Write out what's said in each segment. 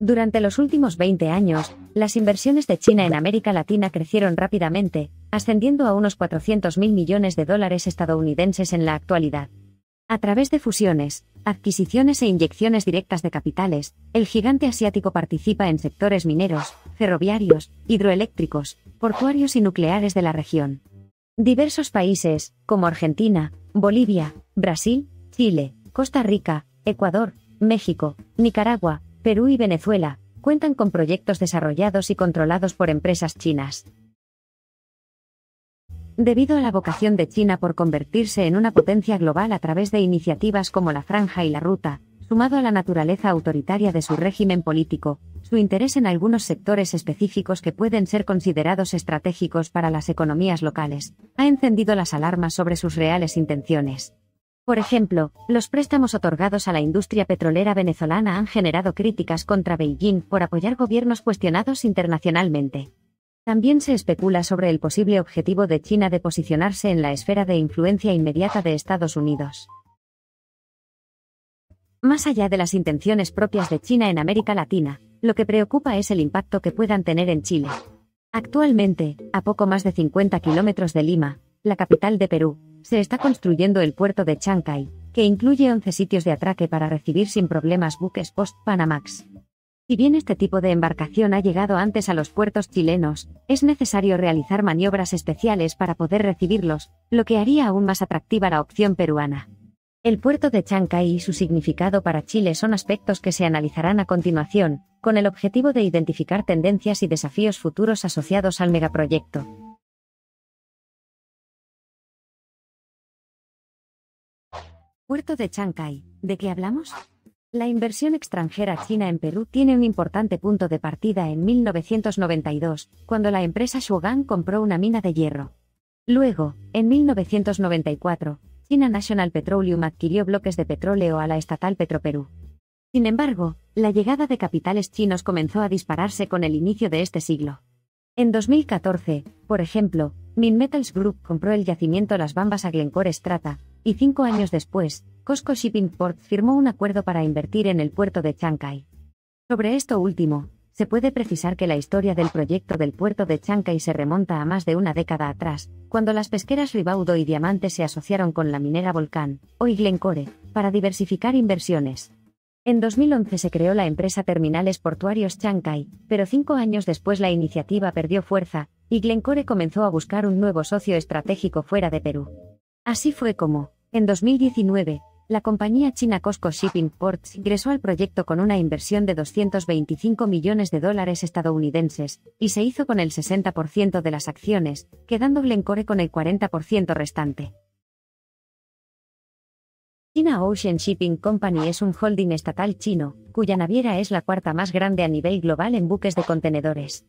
Durante los últimos 20 años, las inversiones de China en América Latina crecieron rápidamente, ascendiendo a unos 400.000 mil millones de dólares estadounidenses en la actualidad. A través de fusiones, adquisiciones e inyecciones directas de capitales, el gigante asiático participa en sectores mineros, ferroviarios, hidroeléctricos, portuarios y nucleares de la región. Diversos países, como Argentina, Bolivia, Brasil, Chile, Costa Rica, Ecuador, México, Nicaragua, Perú y Venezuela, cuentan con proyectos desarrollados y controlados por empresas chinas. Debido a la vocación de China por convertirse en una potencia global a través de iniciativas como la Franja y la Ruta, sumado a la naturaleza autoritaria de su régimen político, su interés en algunos sectores específicos que pueden ser considerados estratégicos para las economías locales, ha encendido las alarmas sobre sus reales intenciones. Por ejemplo, los préstamos otorgados a la industria petrolera venezolana han generado críticas contra Beijing por apoyar gobiernos cuestionados internacionalmente. También se especula sobre el posible objetivo de China de posicionarse en la esfera de influencia inmediata de Estados Unidos. Más allá de las intenciones propias de China en América Latina, lo que preocupa es el impacto que puedan tener en Chile. Actualmente, a poco más de 50 kilómetros de Lima, la capital de Perú, se está construyendo el puerto de Chancay, que incluye 11 sitios de atraque para recibir sin problemas buques post-Panamax. Si bien este tipo de embarcación ha llegado antes a los puertos chilenos, es necesario realizar maniobras especiales para poder recibirlos, lo que haría aún más atractiva la opción peruana. El puerto de Chancay y su significado para Chile son aspectos que se analizarán a continuación, con el objetivo de identificar tendencias y desafíos futuros asociados al megaproyecto. Puerto de Chancay, ¿de qué hablamos? La inversión extranjera china en Perú tiene un importante punto de partida en 1992, cuando la empresa Shugang compró una mina de hierro. Luego, en 1994, China National Petroleum adquirió bloques de petróleo a la estatal Petroperú. Sin embargo, la llegada de capitales chinos comenzó a dispararse con el inicio de este siglo. En 2014, por ejemplo, Minmetals Group compró el yacimiento Las Bambas a Glencore Strata, y cinco años después, Costco Shipping Port firmó un acuerdo para invertir en el puerto de Chancay. Sobre esto último, se puede precisar que la historia del proyecto del puerto de Chancay se remonta a más de una década atrás, cuando las pesqueras Ribaudo y Diamante se asociaron con la minera Volcán, hoy Glencore, para diversificar inversiones. En 2011 se creó la empresa Terminales Portuarios Chancay, pero cinco años después la iniciativa perdió fuerza, y Glencore comenzó a buscar un nuevo socio estratégico fuera de Perú. Así fue como, en 2019, la compañía china Costco Shipping Ports ingresó al proyecto con una inversión de 225 millones de dólares estadounidenses, y se hizo con el 60% de las acciones, quedando Glencore con el 40% restante. China Ocean Shipping Company es un holding estatal chino, cuya naviera es la cuarta más grande a nivel global en buques de contenedores.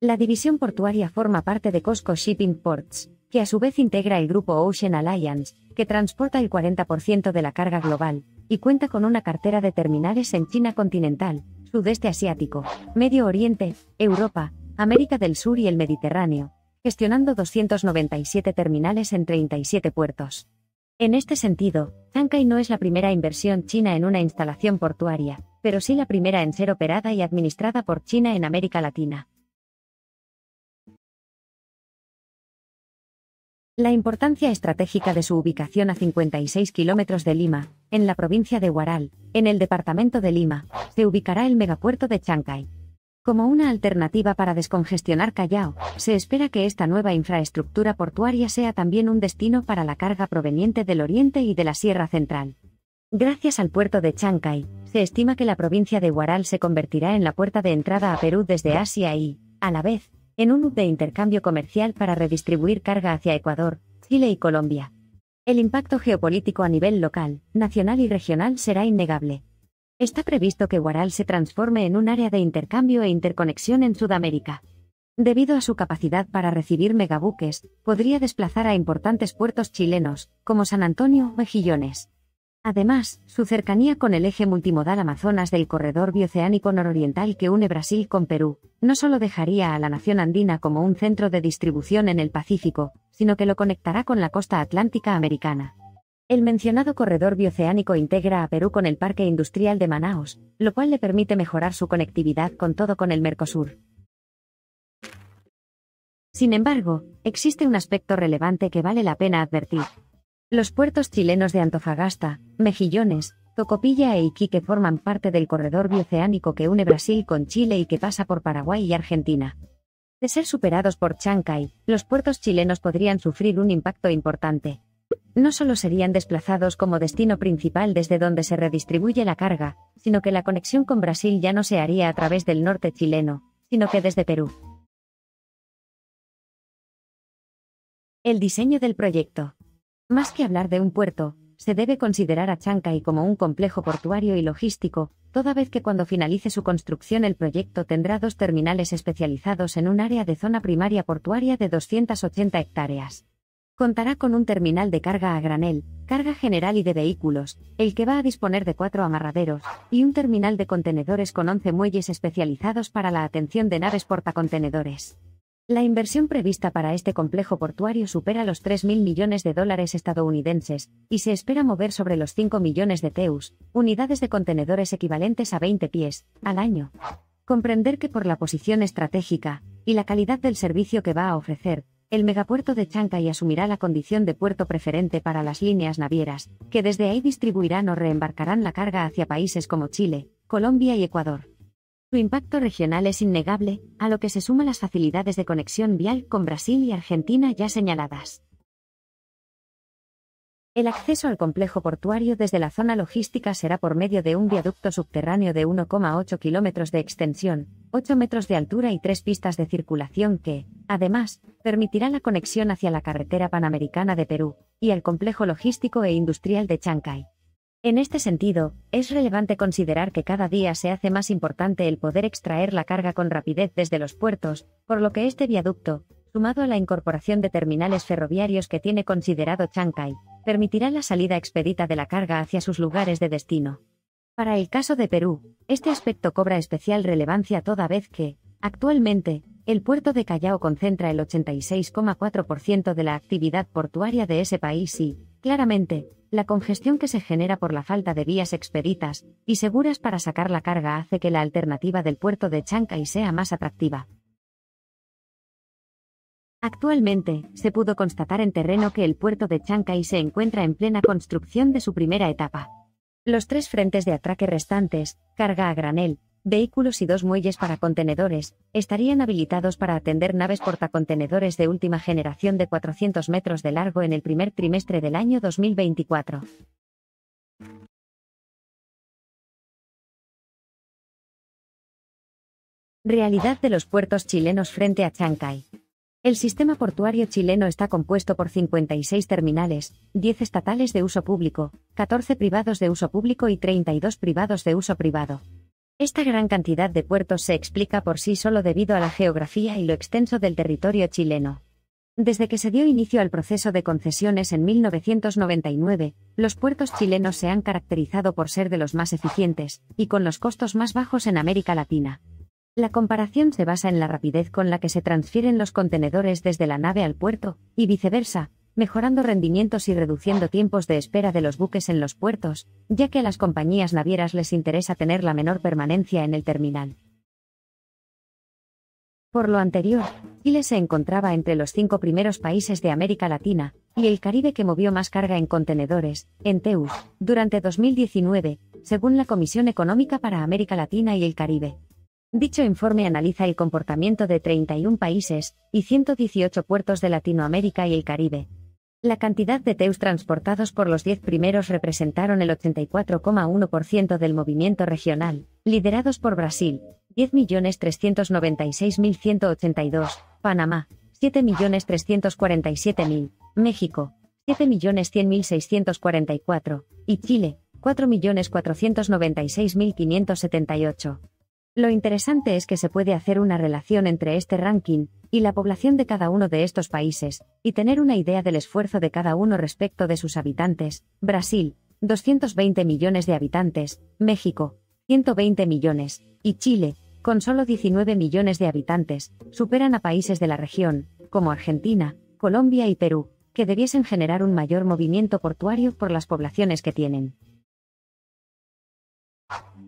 La división portuaria forma parte de Costco Shipping Ports, que a su vez integra el grupo Ocean Alliance, que transporta el 40% de la carga global, y cuenta con una cartera de terminales en China continental, sudeste asiático, Medio Oriente, Europa, América del Sur y el Mediterráneo, gestionando 297 terminales en 37 puertos. En este sentido, Shanghai no es la primera inversión china en una instalación portuaria, pero sí la primera en ser operada y administrada por China en América Latina. La importancia estratégica de su ubicación a 56 kilómetros de Lima, en la provincia de Huaral, en el departamento de Lima, se ubicará el megapuerto de Chancay. Como una alternativa para descongestionar Callao, se espera que esta nueva infraestructura portuaria sea también un destino para la carga proveniente del oriente y de la Sierra Central. Gracias al puerto de Chancay, se estima que la provincia de Huaral se convertirá en la puerta de entrada a Perú desde Asia y, a la vez, en un hub de intercambio comercial para redistribuir carga hacia Ecuador, Chile y Colombia. El impacto geopolítico a nivel local, nacional y regional será innegable. Está previsto que Guaral se transforme en un área de intercambio e interconexión en Sudamérica. Debido a su capacidad para recibir megabuques, podría desplazar a importantes puertos chilenos, como San Antonio o Mejillones. Además, su cercanía con el eje multimodal Amazonas del corredor bioceánico nororiental que une Brasil con Perú, no solo dejaría a la nación andina como un centro de distribución en el Pacífico, sino que lo conectará con la costa atlántica americana. El mencionado corredor bioceánico integra a Perú con el Parque Industrial de Manaos, lo cual le permite mejorar su conectividad con todo con el Mercosur. Sin embargo, existe un aspecto relevante que vale la pena advertir. Los puertos chilenos de Antofagasta, Mejillones, Tocopilla e Iquique forman parte del corredor bioceánico que une Brasil con Chile y que pasa por Paraguay y Argentina. De ser superados por Chancay, los puertos chilenos podrían sufrir un impacto importante. No solo serían desplazados como destino principal desde donde se redistribuye la carga, sino que la conexión con Brasil ya no se haría a través del norte chileno, sino que desde Perú. El diseño del proyecto. Más que hablar de un puerto, se debe considerar a Chancay como un complejo portuario y logístico, toda vez que cuando finalice su construcción el proyecto tendrá dos terminales especializados en un área de zona primaria portuaria de 280 hectáreas. Contará con un terminal de carga a granel, carga general y de vehículos, el que va a disponer de cuatro amarraderos, y un terminal de contenedores con 11 muelles especializados para la atención de naves portacontenedores. La inversión prevista para este complejo portuario supera los 3.000 millones de dólares estadounidenses, y se espera mover sobre los 5 millones de teus, unidades de contenedores equivalentes a 20 pies, al año. Comprender que por la posición estratégica, y la calidad del servicio que va a ofrecer, el megapuerto de Chancay asumirá la condición de puerto preferente para las líneas navieras, que desde ahí distribuirán o reembarcarán la carga hacia países como Chile, Colombia y Ecuador. Su impacto regional es innegable, a lo que se suman las facilidades de conexión vial con Brasil y Argentina ya señaladas. El acceso al complejo portuario desde la zona logística será por medio de un viaducto subterráneo de 1,8 kilómetros de extensión, 8 metros de altura y tres pistas de circulación que, además, permitirá la conexión hacia la carretera panamericana de Perú y el complejo logístico e industrial de Chancay. En este sentido, es relevante considerar que cada día se hace más importante el poder extraer la carga con rapidez desde los puertos, por lo que este viaducto, sumado a la incorporación de terminales ferroviarios que tiene considerado Chancay, permitirá la salida expedita de la carga hacia sus lugares de destino. Para el caso de Perú, este aspecto cobra especial relevancia toda vez que, actualmente, el puerto de Callao concentra el 86,4% de la actividad portuaria de ese país y, claramente, la congestión que se genera por la falta de vías expeditas y seguras para sacar la carga hace que la alternativa del puerto de Chancay sea más atractiva. Actualmente, se pudo constatar en terreno que el puerto de Chancay se encuentra en plena construcción de su primera etapa. Los tres frentes de atraque restantes, carga a granel, Vehículos y dos muelles para contenedores estarían habilitados para atender naves portacontenedores de última generación de 400 metros de largo en el primer trimestre del año 2024. Realidad de los puertos chilenos frente a Chancay. El sistema portuario chileno está compuesto por 56 terminales, 10 estatales de uso público, 14 privados de uso público y 32 privados de uso privado. Esta gran cantidad de puertos se explica por sí solo debido a la geografía y lo extenso del territorio chileno. Desde que se dio inicio al proceso de concesiones en 1999, los puertos chilenos se han caracterizado por ser de los más eficientes, y con los costos más bajos en América Latina. La comparación se basa en la rapidez con la que se transfieren los contenedores desde la nave al puerto, y viceversa, mejorando rendimientos y reduciendo tiempos de espera de los buques en los puertos, ya que a las compañías navieras les interesa tener la menor permanencia en el terminal. Por lo anterior, Chile se encontraba entre los cinco primeros países de América Latina y el Caribe que movió más carga en contenedores, en TEU, durante 2019, según la Comisión Económica para América Latina y el Caribe. Dicho informe analiza el comportamiento de 31 países y 118 puertos de Latinoamérica y el Caribe, la cantidad de TEUs transportados por los 10 primeros representaron el 84,1% del movimiento regional, liderados por Brasil, 10.396.182, Panamá, 7.347.000, México, 7.100.644, y Chile, 4.496.578. Lo interesante es que se puede hacer una relación entre este ranking y la población de cada uno de estos países, y tener una idea del esfuerzo de cada uno respecto de sus habitantes. Brasil, 220 millones de habitantes, México, 120 millones, y Chile, con solo 19 millones de habitantes, superan a países de la región, como Argentina, Colombia y Perú, que debiesen generar un mayor movimiento portuario por las poblaciones que tienen.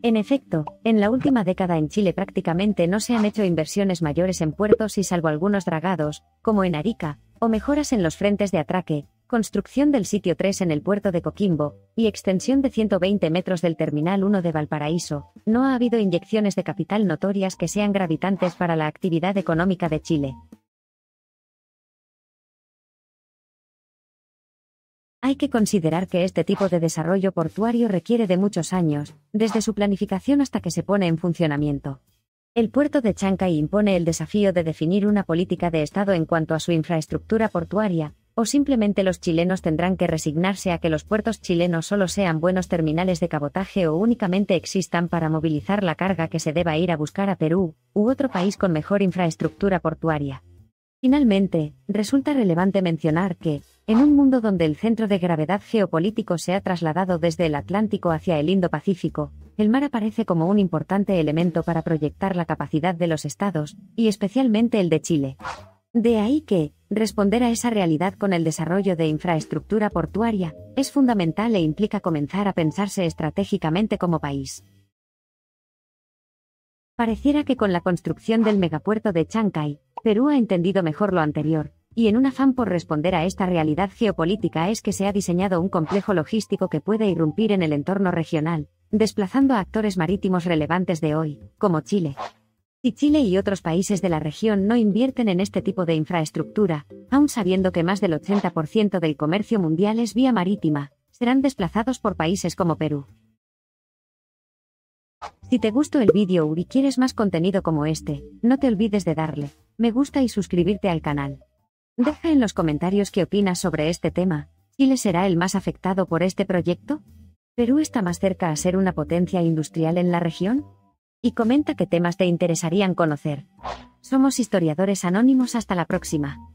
En efecto, en la última década en Chile prácticamente no se han hecho inversiones mayores en puertos y salvo algunos dragados, como en Arica, o mejoras en los frentes de atraque, construcción del sitio 3 en el puerto de Coquimbo, y extensión de 120 metros del terminal 1 de Valparaíso, no ha habido inyecciones de capital notorias que sean gravitantes para la actividad económica de Chile. Hay que considerar que este tipo de desarrollo portuario requiere de muchos años, desde su planificación hasta que se pone en funcionamiento. El puerto de Chancay impone el desafío de definir una política de Estado en cuanto a su infraestructura portuaria, o simplemente los chilenos tendrán que resignarse a que los puertos chilenos solo sean buenos terminales de cabotaje o únicamente existan para movilizar la carga que se deba ir a buscar a Perú, u otro país con mejor infraestructura portuaria. Finalmente, resulta relevante mencionar que, en un mundo donde el centro de gravedad geopolítico se ha trasladado desde el Atlántico hacia el Indo-Pacífico, el mar aparece como un importante elemento para proyectar la capacidad de los estados, y especialmente el de Chile. De ahí que, responder a esa realidad con el desarrollo de infraestructura portuaria, es fundamental e implica comenzar a pensarse estratégicamente como país. Pareciera que con la construcción del megapuerto de Chancay, Perú ha entendido mejor lo anterior, y en un afán por responder a esta realidad geopolítica es que se ha diseñado un complejo logístico que puede irrumpir en el entorno regional, desplazando a actores marítimos relevantes de hoy, como Chile. Si Chile y otros países de la región no invierten en este tipo de infraestructura, aun sabiendo que más del 80% del comercio mundial es vía marítima, serán desplazados por países como Perú. Si te gustó el vídeo y quieres más contenido como este, no te olvides de darle me gusta y suscribirte al canal. Deja en los comentarios qué opinas sobre este tema. ¿Chile será el más afectado por este proyecto? ¿Perú está más cerca a ser una potencia industrial en la región? Y comenta qué temas te interesarían conocer. Somos historiadores anónimos hasta la próxima.